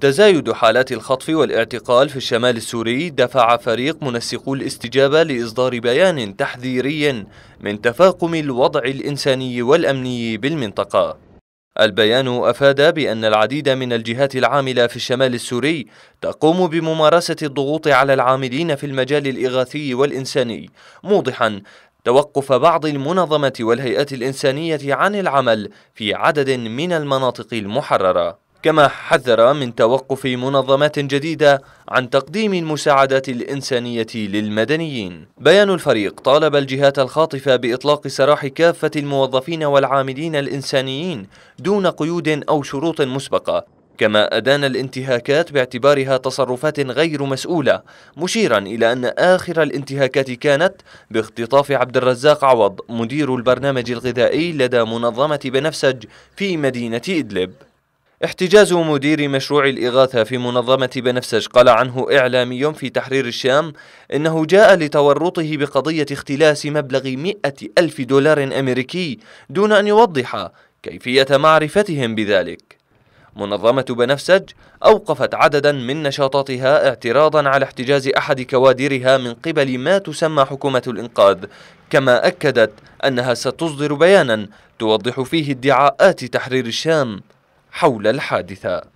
تزايد حالات الخطف والاعتقال في الشمال السوري دفع فريق منسقو الاستجابة لإصدار بيان تحذيري من تفاقم الوضع الإنساني والأمني بالمنطقة البيان أفاد بأن العديد من الجهات العاملة في الشمال السوري تقوم بممارسة الضغوط على العاملين في المجال الإغاثي والإنساني موضحا توقف بعض المنظمة والهيئات الإنسانية عن العمل في عدد من المناطق المحررة كما حذر من توقف منظمات جديدة عن تقديم المساعدات الإنسانية للمدنيين بيان الفريق طالب الجهات الخاطفة بإطلاق سراح كافة الموظفين والعاملين الإنسانيين دون قيود أو شروط مسبقة كما أدان الانتهاكات باعتبارها تصرفات غير مسؤولة مشيرا إلى أن آخر الانتهاكات كانت باختطاف عبد الرزاق عوض مدير البرنامج الغذائي لدى منظمة بنفسج في مدينة إدلب احتجاز مدير مشروع الإغاثة في منظمة بنفسج قال عنه إعلامي في تحرير الشام إنه جاء لتورطه بقضية اختلاس مبلغ مئة ألف دولار أمريكي دون أن يوضح كيفية معرفتهم بذلك منظمة بنفسج أوقفت عددا من نشاطاتها اعتراضا على احتجاز أحد كوادرها من قبل ما تسمى حكومة الإنقاذ كما أكدت أنها ستصدر بيانا توضح فيه ادعاءات تحرير الشام حول الحادثة